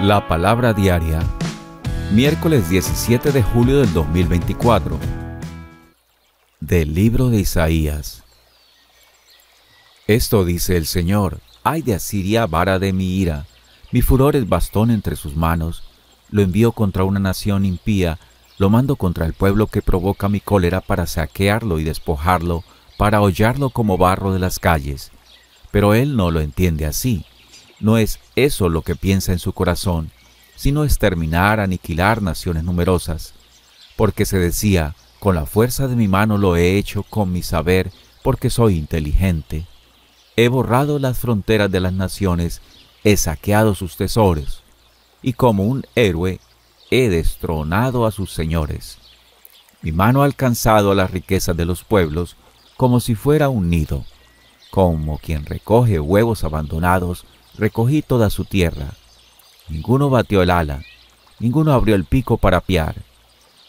La Palabra Diaria, miércoles 17 de julio del 2024, del libro de Isaías. Esto dice el Señor, ay de Asiria vara de mi ira, mi furor es bastón entre sus manos, lo envío contra una nación impía, lo mando contra el pueblo que provoca mi cólera para saquearlo y despojarlo, para hollarlo como barro de las calles. Pero él no lo entiende así no es eso lo que piensa en su corazón, sino exterminar, aniquilar naciones numerosas. Porque se decía, con la fuerza de mi mano lo he hecho, con mi saber, porque soy inteligente. He borrado las fronteras de las naciones, he saqueado sus tesoros, y como un héroe he destronado a sus señores. Mi mano ha alcanzado a las riquezas de los pueblos como si fuera un nido, como quien recoge huevos abandonados Recogí toda su tierra. Ninguno batió el ala, ninguno abrió el pico para piar.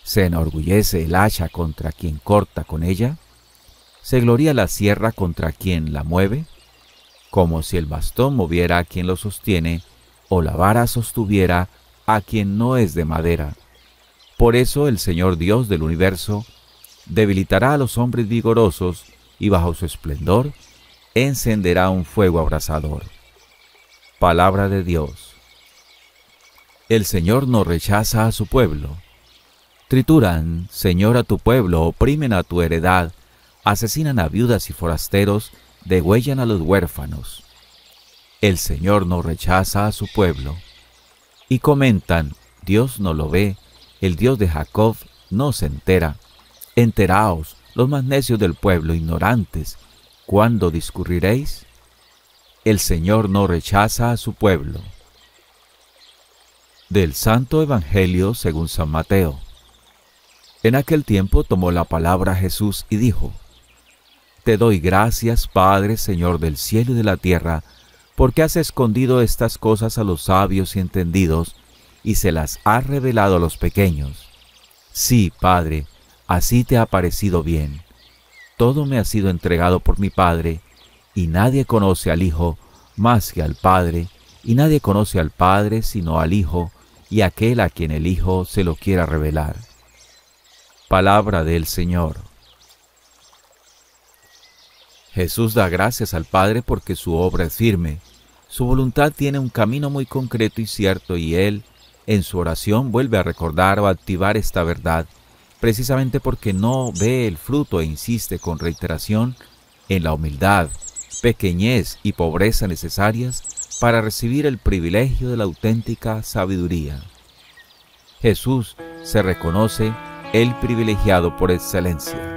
¿Se enorgullece el hacha contra quien corta con ella? ¿Se gloria la sierra contra quien la mueve? Como si el bastón moviera a quien lo sostiene, o la vara sostuviera a quien no es de madera. Por eso el Señor Dios del universo debilitará a los hombres vigorosos y bajo su esplendor encenderá un fuego abrasador. Palabra de Dios. El Señor no rechaza a su pueblo. Trituran, Señor, a tu pueblo, oprimen a tu heredad, asesinan a viudas y forasteros, degüellan a los huérfanos. El Señor no rechaza a su pueblo. Y comentan, Dios no lo ve, el Dios de Jacob no se entera. Enteraos, los más necios del pueblo, ignorantes, ¿cuándo discurriréis? El Señor no rechaza a su pueblo. Del Santo Evangelio según San Mateo. En aquel tiempo tomó la palabra Jesús y dijo, Te doy gracias, Padre, Señor del cielo y de la tierra, porque has escondido estas cosas a los sabios y entendidos, y se las has revelado a los pequeños. Sí, Padre, así te ha parecido bien. Todo me ha sido entregado por mi Padre, y nadie conoce al Hijo más que al Padre, y nadie conoce al Padre sino al Hijo, y aquel a quien el Hijo se lo quiera revelar. Palabra del Señor. Jesús da gracias al Padre porque su obra es firme. Su voluntad tiene un camino muy concreto y cierto y Él, en su oración, vuelve a recordar o activar esta verdad, precisamente porque no ve el fruto e insiste con reiteración en la humildad, pequeñez y pobreza necesarias para recibir el privilegio de la auténtica sabiduría. Jesús se reconoce el privilegiado por excelencia.